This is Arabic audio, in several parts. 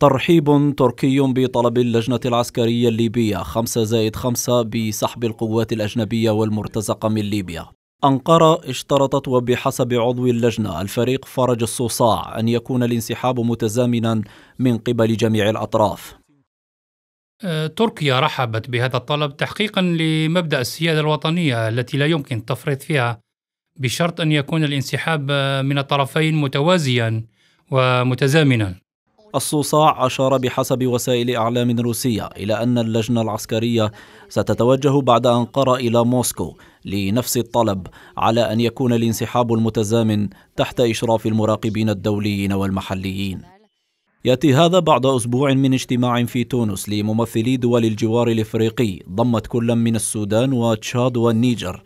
ترحيب تركي بطلب اللجنة العسكرية الليبية 5 زائد 5 بسحب القوات الأجنبية والمرتزقة من ليبيا أنقرة اشترطت وبحسب عضو اللجنة الفريق فرج الصوصاع أن يكون الانسحاب متزامنا من قبل جميع الأطراف أه، تركيا رحبت بهذا الطلب تحقيقا لمبدأ السيادة الوطنية التي لا يمكن التفريط فيها بشرط أن يكون الانسحاب من الطرفين متوازيا ومتزامنا الصوصاع أشار بحسب وسائل أعلام روسية إلى أن اللجنة العسكرية ستتوجه بعد أنقرة إلى موسكو لنفس الطلب على أن يكون الانسحاب المتزامن تحت إشراف المراقبين الدوليين والمحليين ياتي هذا بعد اسبوع من اجتماع في تونس لممثلي دول الجوار الافريقي ضمت كل من السودان وتشاد والنيجر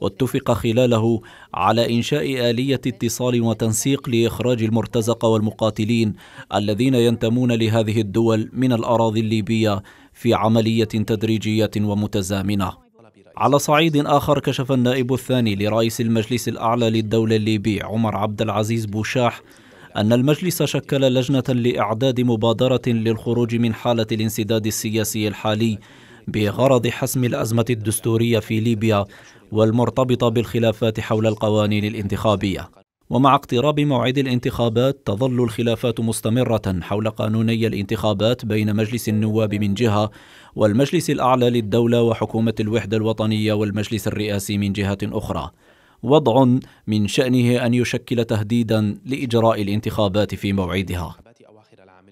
واتفق خلاله على إنشاء آلية اتصال وتنسيق لإخراج المرتزقة والمقاتلين الذين ينتمون لهذه الدول من الأراضي الليبية في عملية تدريجية ومتزامنة على صعيد آخر كشف النائب الثاني لرئيس المجلس الأعلى للدولة الليبي عمر عبد العزيز بوشاح أن المجلس شكل لجنة لإعداد مبادرة للخروج من حالة الانسداد السياسي الحالي بغرض حسم الأزمة الدستورية في ليبيا والمرتبطة بالخلافات حول القوانين الانتخابية ومع اقتراب موعد الانتخابات تظل الخلافات مستمرة حول قانوني الانتخابات بين مجلس النواب من جهة والمجلس الأعلى للدولة وحكومة الوحدة الوطنية والمجلس الرئاسي من جهة أخرى وضع من شأنه أن يشكل تهديدا لإجراء الانتخابات في موعدها